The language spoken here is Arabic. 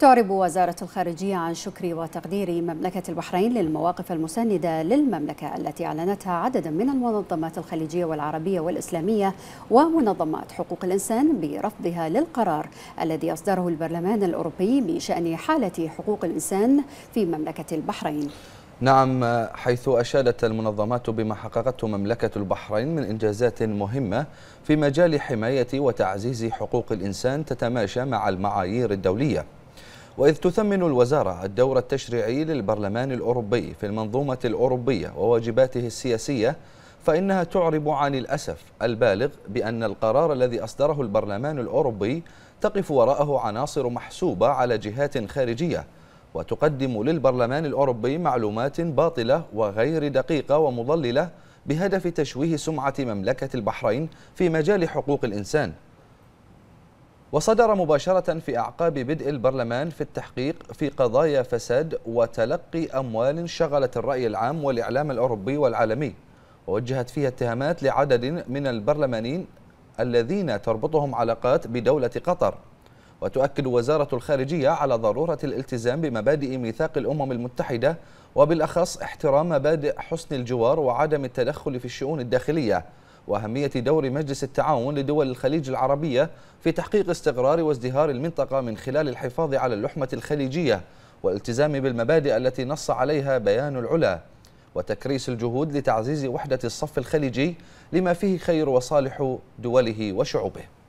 تعرب وزارة الخارجية عن شكر وتقدير مملكة البحرين للمواقف المساندة للمملكة التي أعلنتها عددا من المنظمات الخليجية والعربية والإسلامية ومنظمات حقوق الإنسان برفضها للقرار الذي أصدره البرلمان الأوروبي بشأن حالة حقوق الإنسان في مملكة البحرين نعم حيث أشادت المنظمات بما حققته مملكة البحرين من إنجازات مهمة في مجال حماية وتعزيز حقوق الإنسان تتماشى مع المعايير الدولية وإذ تثمن الوزارة الدور التشريعي للبرلمان الأوروبي في المنظومة الأوروبية وواجباته السياسية فإنها تعرب عن الأسف البالغ بأن القرار الذي أصدره البرلمان الأوروبي تقف وراءه عناصر محسوبة على جهات خارجية وتقدم للبرلمان الأوروبي معلومات باطلة وغير دقيقة ومضللة بهدف تشويه سمعة مملكة البحرين في مجال حقوق الإنسان وصدر مباشرة في أعقاب بدء البرلمان في التحقيق في قضايا فساد وتلقي أموال شغلت الرأي العام والإعلام الأوروبي والعالمي ووجهت فيها اتهامات لعدد من البرلمانيين الذين تربطهم علاقات بدولة قطر وتؤكد وزارة الخارجية على ضرورة الالتزام بمبادئ ميثاق الأمم المتحدة وبالأخص احترام مبادئ حسن الجوار وعدم التدخل في الشؤون الداخلية وأهمية دور مجلس التعاون لدول الخليج العربية في تحقيق استقرار وازدهار المنطقة من خلال الحفاظ على اللحمة الخليجية والالتزام بالمبادئ التي نص عليها بيان العلا وتكريس الجهود لتعزيز وحدة الصف الخليجي لما فيه خير وصالح دوله وشعوبه